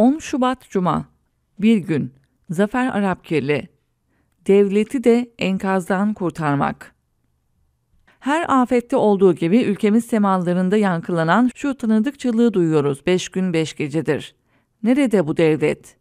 10 Şubat Cuma, bir gün, Zafer Arapkirli, devleti de enkazdan kurtarmak. Her afette olduğu gibi ülkemiz semalarında yankılanan şu tanıdık çığlığı duyuyoruz beş gün beş gecedir. Nerede bu devlet?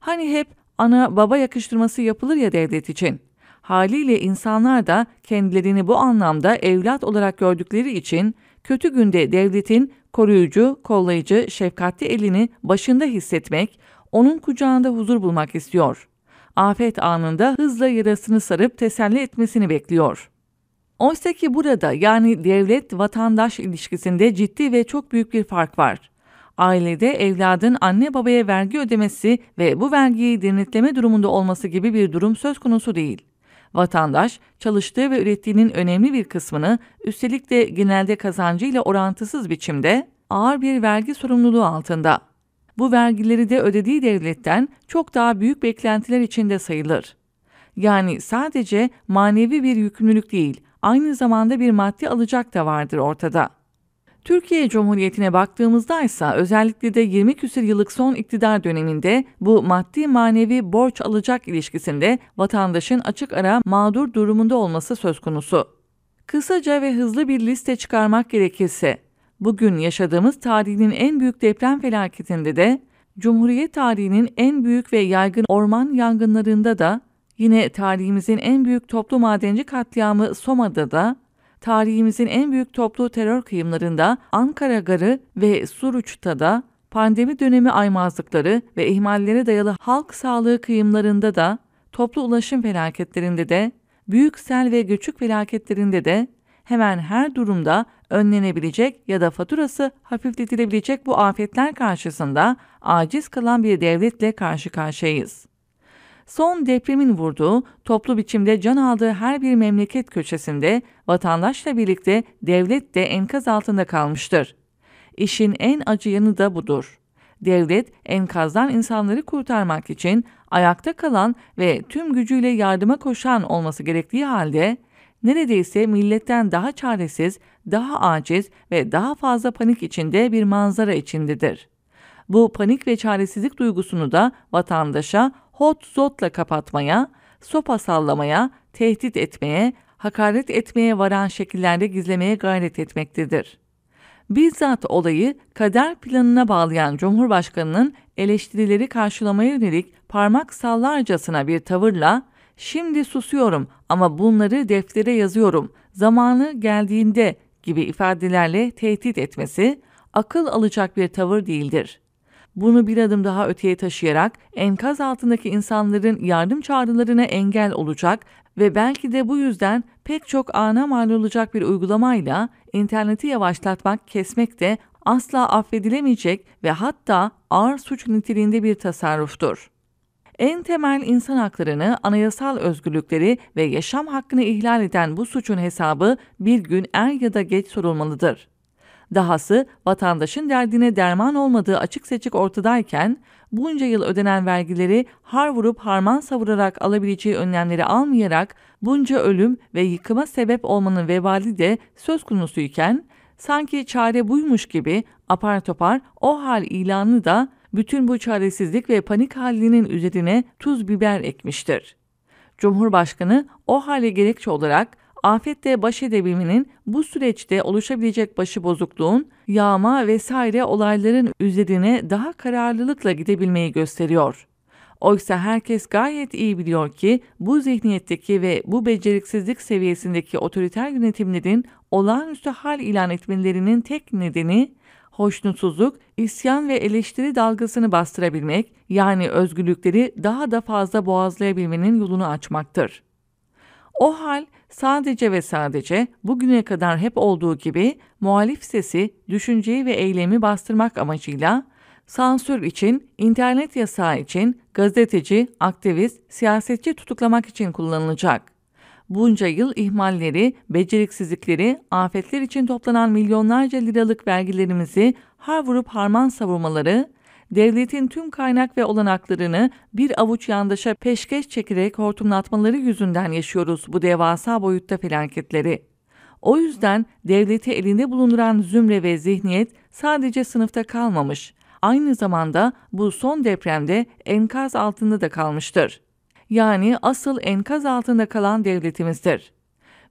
Hani hep ana baba yakıştırması yapılır ya devlet için. Haliyle insanlar da kendilerini bu anlamda evlat olarak gördükleri için kötü günde devletin koruyucu, kollayıcı, şefkatli elini başında hissetmek, onun kucağında huzur bulmak istiyor. Afet anında hızla yarasını sarıp teselli etmesini bekliyor. Oysa ki burada yani devlet-vatandaş ilişkisinde ciddi ve çok büyük bir fark var. Ailede evladın anne babaya vergi ödemesi ve bu vergiyi denetleme durumunda olması gibi bir durum söz konusu değil. Vatandaş çalıştığı ve ürettiğinin önemli bir kısmını üstelik de genelde kazancıyla orantısız biçimde ağır bir vergi sorumluluğu altında. Bu vergileri de ödediği devletten çok daha büyük beklentiler içinde sayılır. Yani sadece manevi bir yükümlülük değil, aynı zamanda bir maddi alacak da vardır ortada. Türkiye Cumhuriyeti'ne baktığımızda ise özellikle de 20 küsür yıllık son iktidar döneminde bu maddi manevi borç alacak ilişkisinde vatandaşın açık ara mağdur durumunda olması söz konusu. Kısaca ve hızlı bir liste çıkarmak gerekirse, bugün yaşadığımız tarihin en büyük deprem felaketinde de, Cumhuriyet tarihinin en büyük ve yaygın orman yangınlarında da, yine tarihimizin en büyük toplu madenci katliamı Soma'da da, tarihimizin en büyük toplu terör kıyımlarında Ankara Garı ve Suruç'ta da pandemi dönemi aymazlıkları ve ihmallere dayalı halk sağlığı kıyımlarında da toplu ulaşım felaketlerinde de büyük sel ve göçük felaketlerinde de hemen her durumda önlenebilecek ya da faturası hafifletilebilecek bu afetler karşısında aciz kalan bir devletle karşı karşıyayız son depremin vurduğu, toplu biçimde can aldığı her bir memleket köşesinde vatandaşla birlikte devlet de enkaz altında kalmıştır. İşin en acı yanı da budur. Devlet enkazdan insanları kurtarmak için ayakta kalan ve tüm gücüyle yardıma koşan olması gerektiği halde neredeyse milletten daha çaresiz, daha aciz ve daha fazla panik içinde bir manzara içindedir. Bu panik ve çaresizlik duygusunu da vatandaşa hot zotla kapatmaya, sopa sallamaya, tehdit etmeye, hakaret etmeye varan şekillerde gizlemeye gayret etmektedir. Bizzat olayı kader planına bağlayan Cumhurbaşkanı'nın eleştirileri karşılamaya yönelik parmak sallarcasına bir tavırla şimdi susuyorum ama bunları deftere yazıyorum, zamanı geldiğinde gibi ifadelerle tehdit etmesi akıl alacak bir tavır değildir. Bunu bir adım daha öteye taşıyarak enkaz altındaki insanların yardım çağrılarına engel olacak ve belki de bu yüzden pek çok ana mal olacak bir uygulamayla interneti yavaşlatmak, kesmek de asla affedilemeyecek ve hatta ağır suç niteliğinde bir tasarruftur. En temel insan haklarını, anayasal özgürlükleri ve yaşam hakkını ihlal eden bu suçun hesabı bir gün er ya da geç sorulmalıdır. Dahası vatandaşın derdine derman olmadığı açık seçik ortadayken bunca yıl ödenen vergileri har vurup harman savurarak alabileceği önlemleri almayarak bunca ölüm ve yıkıma sebep olmanın vebali de söz konusuyken sanki çare buymuş gibi apar topar o hal ilanı da bütün bu çaresizlik ve panik halinin üzerine tuz biber ekmiştir. Cumhurbaşkanı o hale gerekçe olarak afetle baş edebilmenin bu süreçte oluşabilecek başı bozukluğun, yağma vesaire olayların üzerine daha kararlılıkla gidebilmeyi gösteriyor. Oysa herkes gayet iyi biliyor ki bu zihniyetteki ve bu beceriksizlik seviyesindeki otoriter yönetimlerin olağanüstü hal ilan etmelerinin tek nedeni hoşnutsuzluk, isyan ve eleştiri dalgasını bastırabilmek, yani özgürlükleri daha da fazla boğazlayabilmenin yolunu açmaktır. O hal sadece ve sadece bugüne kadar hep olduğu gibi muhalif sesi, düşünceyi ve eylemi bastırmak amacıyla sansür için, internet yasağı için gazeteci, aktivist, siyasetçi tutuklamak için kullanılacak. Bunca yıl ihmalleri, beceriksizlikleri, afetler için toplanan milyonlarca liralık vergilerimizi har vurup harman savurmaları, devletin tüm kaynak ve olanaklarını bir avuç yandaşa peşkeş çekerek hortumlatmaları yüzünden yaşıyoruz bu devasa boyutta felaketleri. O yüzden devleti elinde bulunduran zümre ve zihniyet sadece sınıfta kalmamış. Aynı zamanda bu son depremde enkaz altında da kalmıştır. Yani asıl enkaz altında kalan devletimizdir.''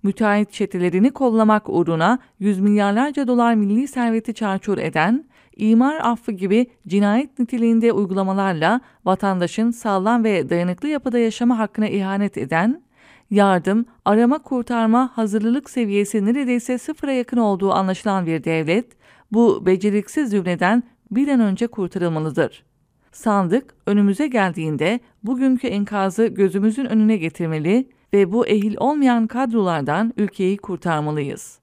müteahhit çetelerini kollamak uğruna yüz milyarlarca dolar milli serveti çarçur eden, imar affı gibi cinayet niteliğinde uygulamalarla vatandaşın sağlam ve dayanıklı yapıda yaşama hakkına ihanet eden, yardım, arama kurtarma hazırlılık seviyesi neredeyse sıfıra yakın olduğu anlaşılan bir devlet, bu beceriksiz zümreden bir an önce kurtarılmalıdır. Sandık önümüze geldiğinde bugünkü enkazı gözümüzün önüne getirmeli, ve bu ehil olmayan kadrolardan ülkeyi kurtarmalıyız.